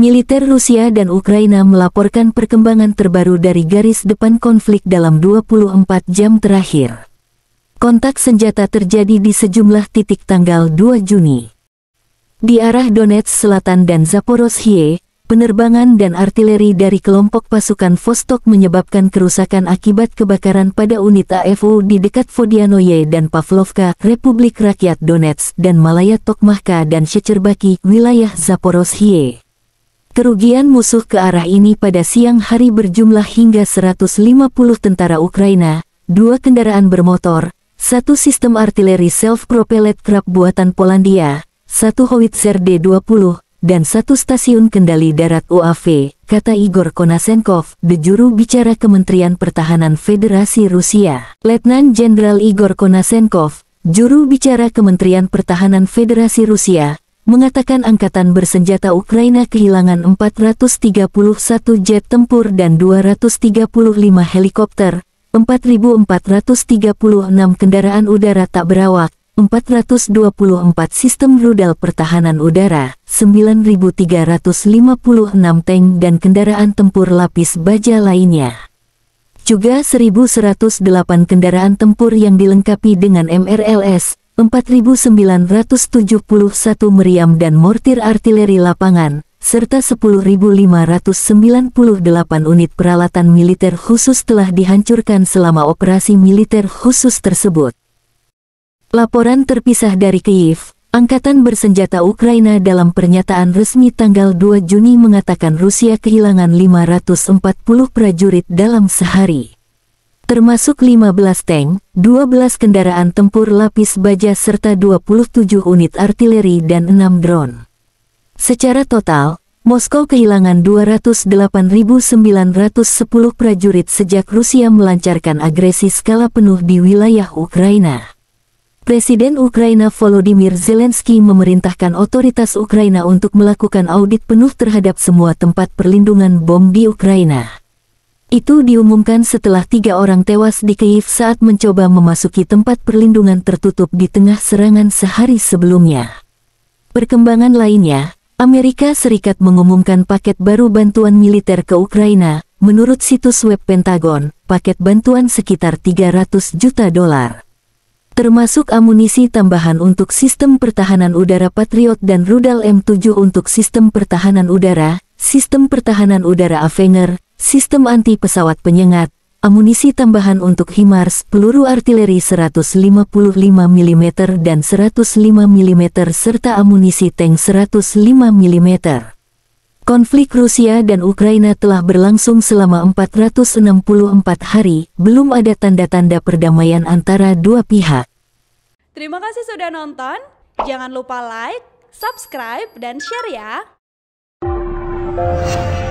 militer Rusia dan Ukraina melaporkan perkembangan terbaru dari garis depan konflik dalam 24 jam terakhir. Kontak senjata terjadi di sejumlah titik tanggal 2 Juni. Di arah Donetsk Selatan dan Zaporozhye, penerbangan dan artileri dari kelompok pasukan Vostok menyebabkan kerusakan akibat kebakaran pada unit AFU di dekat Vodianoye dan Pavlovka, Republik Rakyat Donetsk dan Malaya Tokmahka dan Shecherbaki, wilayah Zaporozhye. Kerugian musuh ke arah ini pada siang hari berjumlah hingga 150 tentara Ukraina, dua kendaraan bermotor, satu sistem artileri self-propelled kerap buatan Polandia, satu howitzer D-20, dan satu stasiun kendali darat UAV, kata Igor Konasenkov, juru bicara Kementerian Pertahanan Federasi Rusia. Letnan Jenderal Igor Konasenkov, juru bicara Kementerian Pertahanan Federasi Rusia, mengatakan angkatan bersenjata Ukraina kehilangan 431 jet tempur dan 235 helikopter, 4.436 kendaraan udara tak berawak, 424 sistem rudal pertahanan udara, 9.356 tank dan kendaraan tempur lapis baja lainnya. Juga 1.108 kendaraan tempur yang dilengkapi dengan MRLS, 4.971 meriam dan mortir artileri lapangan, serta 10.598 unit peralatan militer khusus telah dihancurkan selama operasi militer khusus tersebut. Laporan terpisah dari Kiev, Angkatan Bersenjata Ukraina dalam pernyataan resmi tanggal 2 Juni mengatakan Rusia kehilangan 540 prajurit dalam sehari termasuk 15 tank, 12 kendaraan tempur lapis baja serta 27 unit artileri dan 6 drone. Secara total, Moskow kehilangan 208.910 prajurit sejak Rusia melancarkan agresi skala penuh di wilayah Ukraina. Presiden Ukraina Volodymyr Zelensky memerintahkan otoritas Ukraina untuk melakukan audit penuh terhadap semua tempat perlindungan bom di Ukraina. Itu diumumkan setelah tiga orang tewas di Kiev saat mencoba memasuki tempat perlindungan tertutup di tengah serangan sehari sebelumnya. Perkembangan lainnya, Amerika Serikat mengumumkan paket baru bantuan militer ke Ukraina, menurut situs web Pentagon, paket bantuan sekitar 300 juta dolar termasuk amunisi tambahan untuk sistem pertahanan udara Patriot dan rudal M7 untuk sistem pertahanan udara, sistem pertahanan udara Avenger, sistem anti pesawat penyengat, amunisi tambahan untuk HIMARS, peluru artileri 155 mm dan 105 mm serta amunisi tank 105 mm. Konflik Rusia dan Ukraina telah berlangsung selama 464 hari, belum ada tanda-tanda perdamaian antara dua pihak. Terima kasih sudah nonton, jangan lupa like, subscribe, dan share ya!